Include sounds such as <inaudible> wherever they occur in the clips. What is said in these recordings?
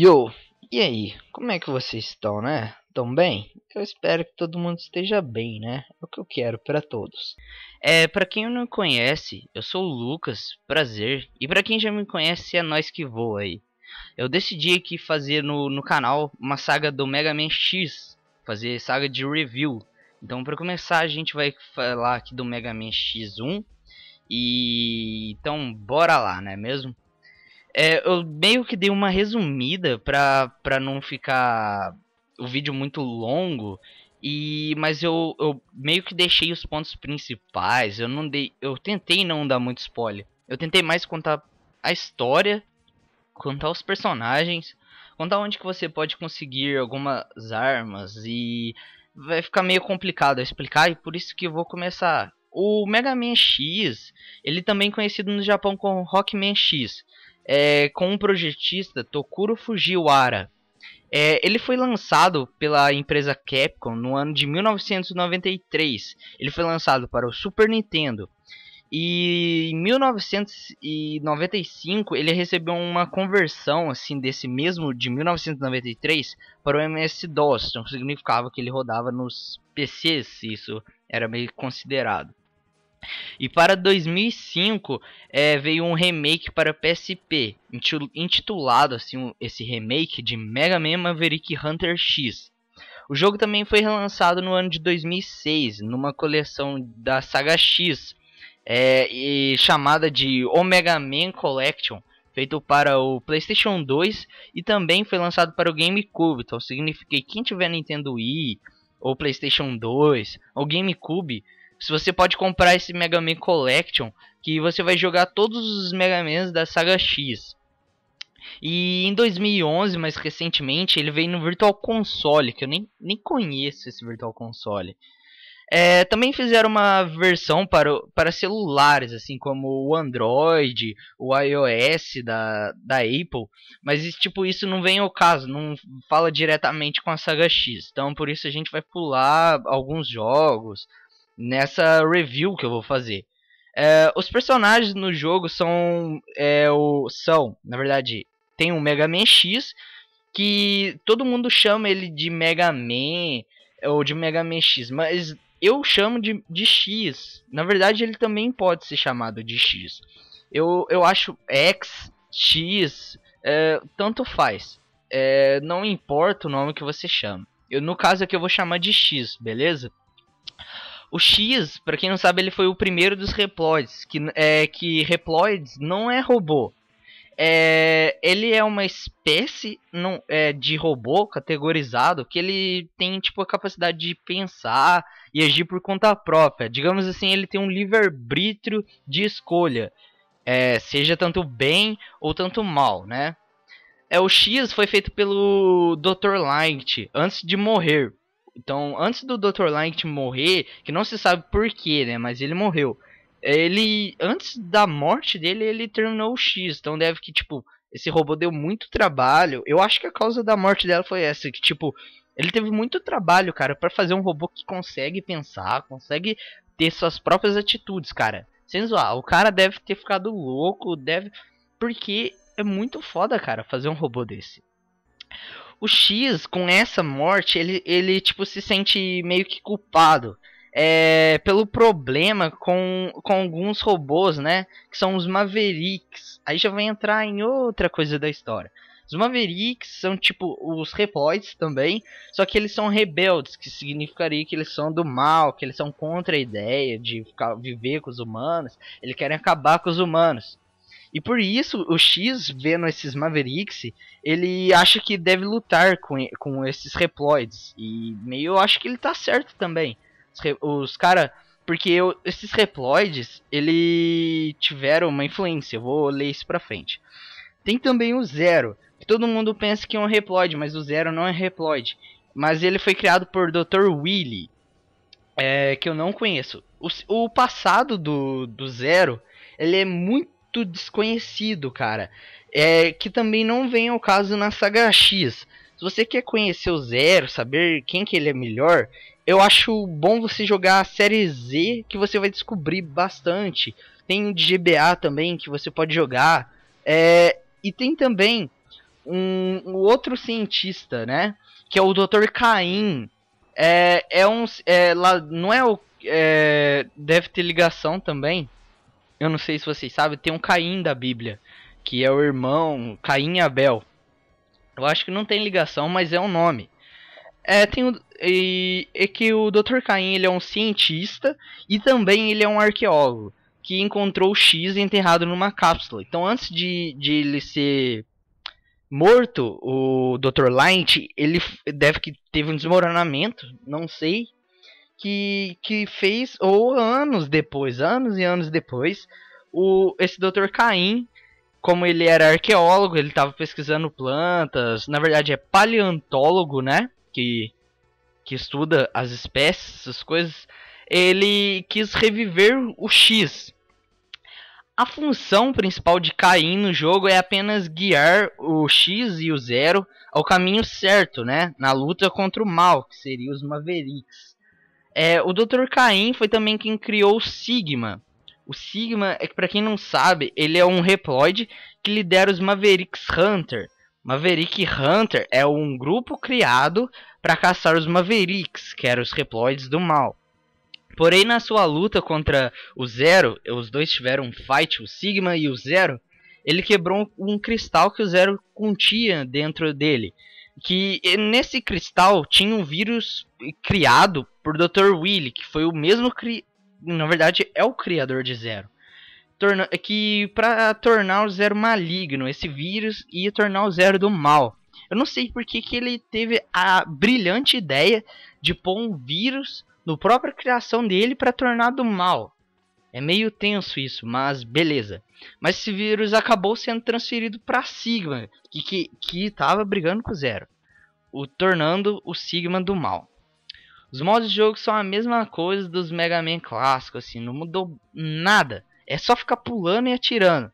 Yo, e aí? Como é que vocês estão, né? Tão bem? Eu espero que todo mundo esteja bem, né? É o que eu quero para todos. É, para quem não me conhece, eu sou o Lucas, prazer. E para quem já me conhece, é nós que voa aí. Eu decidi aqui fazer no, no canal uma saga do Mega Man X, fazer saga de review. Então, para começar, a gente vai falar aqui do Mega Man X1. E então, bora lá, né mesmo? É, eu meio que dei uma resumida pra, pra não ficar o vídeo muito longo. E, mas eu, eu meio que deixei os pontos principais. Eu não dei, eu tentei não dar muito spoiler. Eu tentei mais contar a história, contar os personagens, contar onde que você pode conseguir algumas armas e vai ficar meio complicado a explicar e por isso que eu vou começar. O Mega Man X, ele também é conhecido no Japão como Rockman X é, com um projetista, Tokuro Fujiwara. É, ele foi lançado pela empresa Capcom no ano de 1993. Ele foi lançado para o Super Nintendo. E em 1995 ele recebeu uma conversão assim desse mesmo de 1993 para o MS-DOS, então significava que ele rodava nos PCs, isso era meio considerado. E para 2005 é, veio um remake para PSP, intitulado assim esse remake de Mega Man Maverick Hunter X. O jogo também foi relançado no ano de 2006 numa coleção da saga X, é, e, chamada de Omega Man Collection, feito para o PlayStation 2 e também foi lançado para o GameCube. Então significa que quem tiver Nintendo Wii ou PlayStation 2 ou GameCube se você pode comprar esse Mega Man Collection, que você vai jogar todos os Mega Mans da saga X. E em 2011, mais recentemente, ele veio no Virtual Console, que eu nem, nem conheço esse Virtual Console. É, também fizeram uma versão para, para celulares, assim como o Android, o iOS da, da Apple, mas tipo isso não vem ao caso, não fala diretamente com a saga X, então por isso a gente vai pular alguns jogos, nessa review que eu vou fazer. É, os personagens no jogo são, é, o, são, na verdade, tem o Mega Man X, que todo mundo chama ele de Mega Man ou de Mega Man X, mas eu chamo de, de X. Na verdade, ele também pode ser chamado de X. Eu, eu acho X, X, é, tanto faz. É, não importa o nome que você chama. Eu, no caso aqui eu vou chamar de X, beleza? O X, para quem não sabe, ele foi o primeiro dos Reploids, que é que Reploids não é robô. É, ele é uma espécie não é, de robô categorizado que ele tem tipo a capacidade de pensar e agir por conta própria. Digamos assim, ele tem um livre arbítrio de escolha, é, seja tanto bem ou tanto mal, né? É o X foi feito pelo Dr. Light antes de morrer. Então, antes do Dr. Light morrer, que não se sabe porquê, né? Mas ele morreu. Ele, antes da morte dele, ele terminou o X. Então, deve que, tipo, esse robô deu muito trabalho. Eu acho que a causa da morte dela foi essa, que, tipo, ele teve muito trabalho, cara, para fazer um robô que consegue pensar, consegue ter suas próprias atitudes, cara. Sem zoar, o cara deve ter ficado louco, deve. Porque é muito foda, cara, fazer um robô desse. O X, com essa morte, ele, ele tipo, se sente meio que culpado. É, pelo problema com, com alguns robôs, né? Que são os Mavericks. Aí já vai entrar em outra coisa da história. Os Mavericks são tipo os Reploids também, só que eles são rebeldes, que significaria que eles são do mal, que eles são contra a ideia de ficar, viver com os humanos, eles querem acabar com os humanos. E por isso, o X, vendo esses Mavericks, ele acha que deve lutar com, com esses Reploids. E meio eu acho que ele tá certo também. Os, os cara, porque eu, esses Reploids, ele tiveram uma influência. Eu vou ler isso pra frente. Tem também o Zero, que todo mundo pensa que é um Reploid, mas o Zero não é Reploid. Mas ele foi criado por Dr. Willy, é, que eu não conheço. O, o passado do, do Zero, ele é muito muito desconhecido, cara. É que também não vem ao caso na saga X. Se você quer conhecer o Zero, saber quem que ele é melhor, eu acho bom você jogar a série Z, que você vai descobrir bastante. Tem o de GBA também que você pode jogar. É, e tem também um, um, outro cientista, né? Que é o Dr. Caim. É, é um. É, lá, não é o. É, deve ter ligação também eu não sei se vocês sabem, tem um Caim da Bíblia, que é o irmão Caim e Abel. Eu acho que não tem ligação, mas é um nome. É, tem o, e, é que o Dr. Caim ele é um cientista e também ele é um arqueólogo que encontrou o X enterrado numa cápsula. Então, antes de, de ele ser morto, o Dr. Light ele deve que teve um desmoronamento, não sei, que, que fez, ou anos depois, anos e anos depois, o, esse Dr. Caim, como ele era arqueólogo, ele estava pesquisando plantas, na verdade é paleontólogo, né? Que, que estuda as espécies, as coisas. Ele quis reviver o X. A função principal de Caim no jogo é apenas guiar o X e o Zero ao caminho certo, né? Na luta contra o mal, que seriam os Mavericks. É, o Dr. Caim foi também quem criou o Sigma. O Sigma, é que para quem não sabe, ele é um reploid que lidera os Mavericks Hunter. Maverick Hunter é um grupo criado para caçar os Mavericks, que eram os Reploids do mal. Porém, na sua luta contra o Zero, os dois tiveram um fight, o Sigma e o Zero, ele quebrou um cristal que o Zero continha dentro dele. Que nesse cristal tinha um vírus criado por Dr. Willy, que foi o mesmo cri... na verdade é o criador de Zero. Torna... É que para tornar o Zero maligno, esse vírus ia tornar o Zero do mal. Eu não sei por que, que ele teve a brilhante ideia de pôr um vírus no própria criação dele para tornar do mal. É meio tenso isso, mas beleza. Mas esse vírus acabou sendo transferido para Sigma, que que, estava brigando com o Zero, o tornando o Sigma do mal. Os modos de jogo são a mesma coisa dos Mega Man clássicos, assim, não mudou nada. É só ficar pulando e atirando.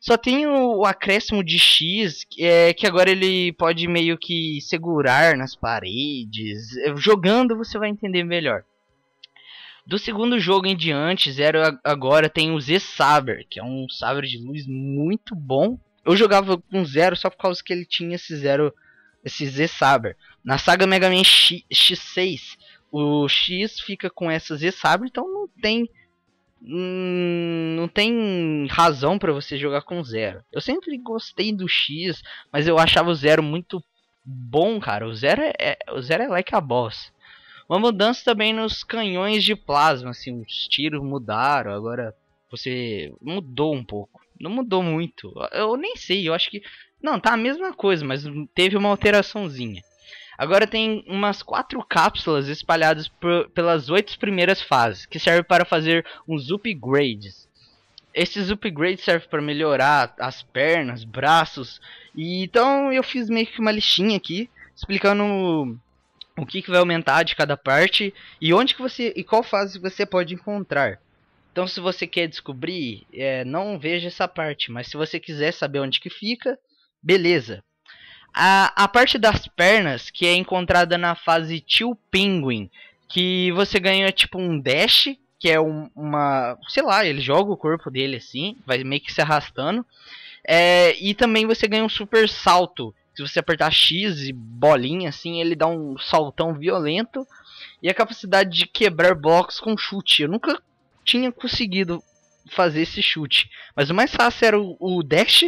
Só tem o acréscimo de X, é, que agora ele pode meio que segurar nas paredes. É, jogando você vai entender melhor. Do segundo jogo em diante, Zero agora tem o Z-Saber, que é um saber de luz muito bom. Eu jogava com Zero só por causa que ele tinha esse Zero esse Z Saber. Na saga Mega Man X, X6, o X fica com essa Z Saber, então não tem hum, não tem razão para você jogar com zero. Eu sempre gostei do X, mas eu achava o zero muito bom, cara. O zero é, é o zero é like a boss. Uma mudança também nos canhões de plasma, assim, os tiros mudaram, agora você mudou um pouco. Não mudou muito. Eu nem sei, eu acho que não, tá a mesma coisa, mas teve uma alteraçãozinha. Agora tem umas quatro cápsulas espalhadas por, pelas oito primeiras fases, que servem para fazer uns upgrades. Esses upgrades servem para melhorar as pernas, braços. E então eu fiz meio que uma listinha aqui explicando o que, que vai aumentar de cada parte e onde que você e qual fase você pode encontrar. Então se você quer descobrir, é, não veja essa parte, mas se você quiser saber onde que fica, Beleza. A, a parte das pernas, que é encontrada na fase Tio Penguin, que você ganha tipo um dash, que é um, uma. Sei lá, ele joga o corpo dele assim, vai meio que se arrastando. É, e também você ganha um super salto. Se você apertar X e bolinha assim, ele dá um saltão violento. E a capacidade de quebrar blocos com chute. Eu nunca tinha conseguido fazer esse chute. Mas o mais fácil era o, o dash,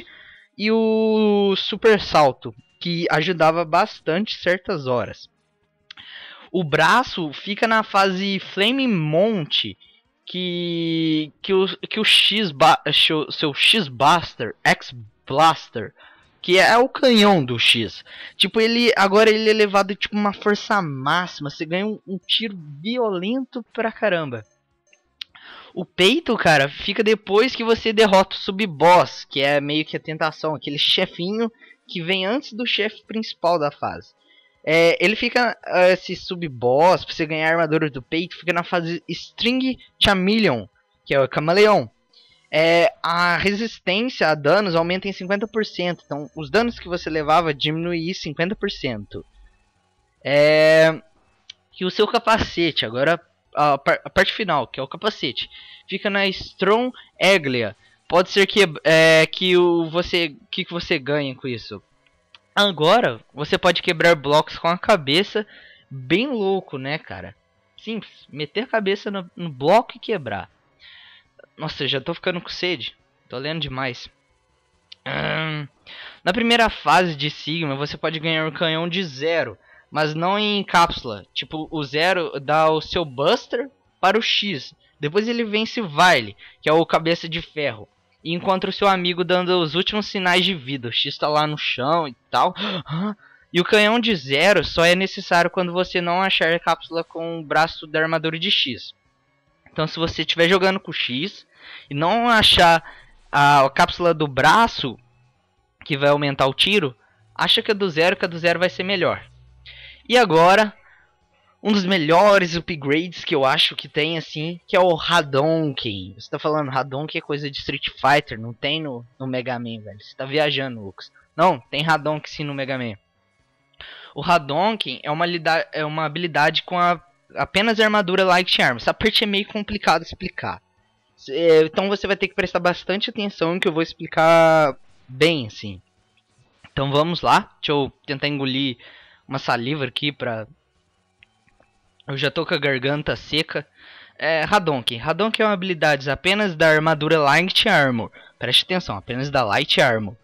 e o super salto, que ajudava bastante certas horas. O braço fica na fase Flame Monte, que que o, que o X seu X Blaster, X Blaster, que é, é o canhão do X. Tipo, ele agora ele é levado tipo uma força máxima, você ganha um, um tiro violento pra caramba. O peito, cara, fica depois que você derrota o sub-boss, que é meio que a tentação, aquele chefinho que vem antes do chefe principal da fase. É, ele fica, ah, esse sub-boss, pra você ganhar a armadura do peito, fica na fase String Chameleon, que é o camaleão. É, a resistência a danos aumenta em 50%, então os danos que você levava diminuem 50%. É, e o seu capacete, agora a, par a, parte final, que é o capacete, fica na Strong Eglia. Pode ser que, é, que o você que, que você ganha com isso. Agora, você pode quebrar blocos com a cabeça, bem louco, né, cara? Simples, meter a cabeça no, no bloco e quebrar. Nossa, já tô ficando com sede. Tô lendo demais. Hum. Na primeira fase de Sigma, você pode ganhar um canhão de zero mas não em cápsula. Tipo, o Zero dá o seu Buster para o X. Depois ele vence o Vile, que é o Cabeça de Ferro. E encontra o seu amigo dando os últimos sinais de vida. O X está lá no chão e tal. <gasps> E o canhão de Zero só é necessário quando você não achar a cápsula com o braço da armadura de X. Então se você estiver jogando com X e não achar a cápsula do braço que vai aumentar o tiro, acha que a do zero, que a do zero vai ser melhor. E agora, um dos melhores upgrades que eu acho que tem, assim, que é o Hadonken. Você tá falando, Hadonken é coisa de Street Fighter, não tem no, no Mega Man, velho. Você tá viajando, Lucas. Não, tem Hadonken sim no Mega Man. O Hadonken é uma, é uma habilidade com a, apenas a armadura Light Arm. Essa parte é meio complicado explicar. É, então você vai ter que prestar bastante atenção que eu vou explicar bem, assim. Então vamos lá, deixa eu tentar engolir uma saliva aqui pra. Eu já tô com a garganta seca. É, Hadonkin. Hadonkin é uma habilidade apenas da armadura Light Armor. Preste atenção, apenas da Light Armor.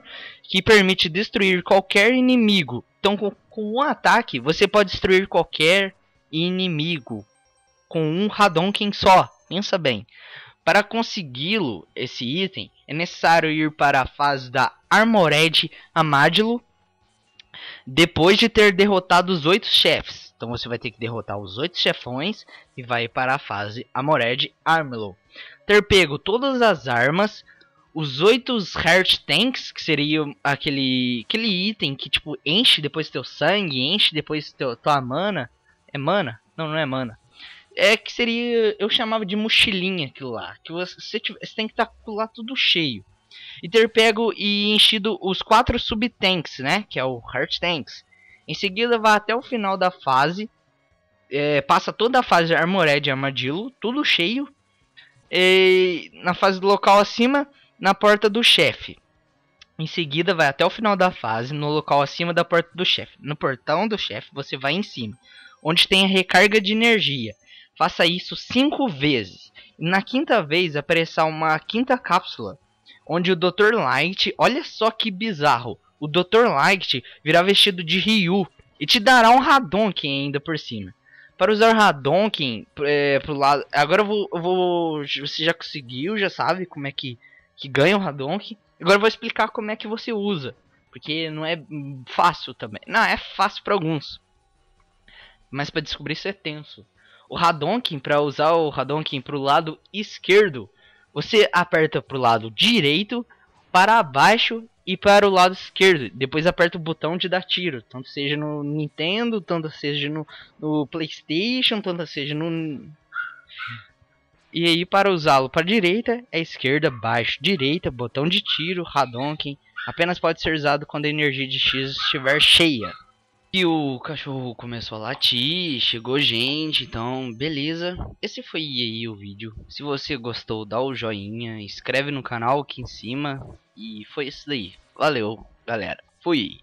Que permite destruir qualquer inimigo. Então, com, com um ataque, você pode destruir qualquer inimigo. Com um Hadonkin só. Pensa bem. Para consegui-lo, esse item, é necessário ir para a fase da Armored Amadilo depois de ter derrotado os oito chefes. Então você vai ter que derrotar os oito chefões e vai para a fase Amored Armlo. Ter pego todas as armas, os oito Heart Tanks, que seria aquele, aquele item que tipo enche depois teu sangue, enche depois teu, tua mana. É mana? Não, não é mana. É que seria. Eu chamava de mochilinha aquilo lá. Que você, você, você tem que estar tá lá tudo cheio e ter pego e enchido os quatro subtanks, né? Que é o Heart Tanks. Em seguida, vá até o final da fase, é, passa toda a fase Armored e Armadillo, tudo cheio. E, na fase do local acima, na porta do chefe. Em seguida, vai até o final da fase, no local acima da porta do chefe. No portão do chefe, você vai em cima, onde tem a recarga de energia. Faça isso cinco vezes. E na quinta vez, aparecerá uma quinta cápsula onde o Dr. Light, olha só que bizarro, o Dr. Light virá vestido de Ryu e te dará um Hadonken ainda por cima. Para usar o Hadonken é, pro lado, agora eu vou, eu vou, você já conseguiu, já sabe como é que, que ganha o Hadonken. Agora eu vou explicar como é que você usa, porque não é fácil também. Não, é fácil para alguns. Mas para descobrir isso é tenso. O Hadonken, para usar o para pro lado esquerdo, você aperta para o lado direito, para baixo e para o lado esquerdo. Depois aperta o botão de dar tiro, tanto seja no Nintendo, tanto seja no, no PlayStation, tanto seja no e aí para usá-lo para direita é esquerda, baixo, direita, botão de tiro, Radonkin. Apenas pode ser usado quando a energia de X estiver cheia. E o cachorro começou a latir, chegou gente, então beleza. Esse foi aí o vídeo. Se você gostou, dá o joinha, inscreve no canal aqui em cima. E foi isso daí. Valeu, galera. Fui.